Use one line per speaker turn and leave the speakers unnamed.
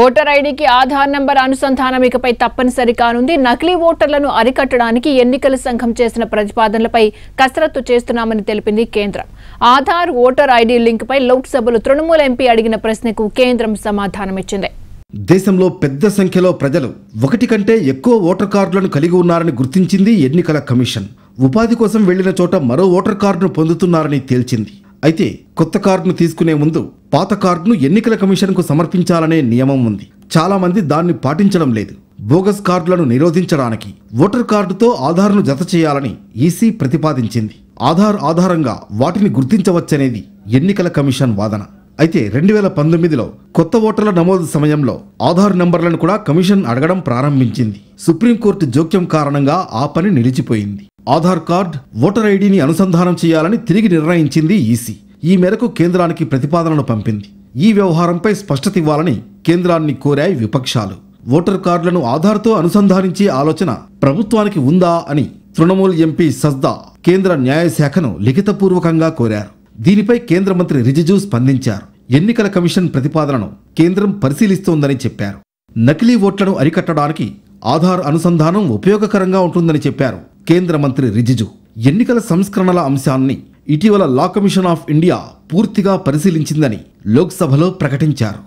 voter ఐడికి Aadhaar number అనుసంధానం ఇకపై తప్పనిసరి కానుంది నకిలీ ఓటర్లను అరికట్టడానికి ఎన్నికల సంఘం చేసిన ప్రతిపాదనలపై కసరత్తు చేస్తున్నామని తెలిపింది కేంద్రం ఆధార్ ఓటర్ ఐడి లింక్పై లోక్సభలో తృణమూల ఎంపీ అడిగిన ప్రశ్నకు కేంద్రం సమాధానమిచ్చింది
దేశంలో పెద్ద సంఖ్యలో ప్రజలు ఒకటి కంటే ఎక్కువ ఓటర్ కార్డులను కలిగి ఉన్నారని గుర్తించింది ఎన్నికల కమిషన్ ఉపాధి కోసం వెళ్లిన చోట మరో ఓటర్ కార్డును పొందుతున్నారని తేల్చింది అయితే కొత్త కార్డును తీసుకునే ముందు పాత కార్డును ఎన్నికల కమిషన్కు సమర్పించాలనే నియమం ఉంది చాలామంది దాన్ని పాటించడం లేదు బోగస్ కార్డులను నిరోధించడానికి ఓటర్ కార్డుతో ఆధార్ను జత చేయాలని ఈసీ ప్రతిపాదించింది ఆధార్ ఆధారంగా వాటిని గుర్తించవచ్చనేది ఎన్నికల కమిషన్ వాదన అయితే రెండు వేల పంతొమ్మిదిలో కొత్త ఓటర్ల నమోదు సమయంలో ఆధార్ నంబర్లను కూడా కమిషన్ అడగడం ప్రారంభించింది సుప్రీంకోర్టు జోక్యం కారణంగా ఆ పని నిలిచిపోయింది ఆధార్ కార్డ్ ఓటర్ ఐడిని అనుసంధానం చేయాలని తిరిగి నిర్ణయించింది ఈసీ ఈ మేరకు కేంద్రానికి ప్రతిపాదనను పంపింది ఈ వ్యవహారంపై స్పష్టత ఇవ్వాలని కేంద్రాన్ని కోరాయి విపక్షాలు ఓటర్ కార్డులను ఆధార్తో అనుసంధానించే ఆలోచన ప్రభుత్వానికి ఉందా అని తృణమూల్ ఎంపీ సజ్దా కేంద్ర న్యాయశాఖను లిఖితపూర్వకంగా కోరారు దీనిపై కేంద్ర మంత్రి రిజిజు స్పందించారు ఎన్నికల కమిషన్ ప్రతిపాదనను కేంద్రం పరిశీలిస్తోందని చెప్పారు నకిలీ ఓట్లను అరికట్టడానికి ఆధార్ అనుసంధానం ఉపయోగకరంగా ఉంటుందని చెప్పారు కేంద్ర మంత్రి రిజిజు ఎన్నికల సంస్కరణల అంశాన్ని ఇటీవల లా కమిషన్ ఆఫ్ ఇండియా పూర్తిగా పరిశీలించిందని లోక్సభలో ప్రకటించారు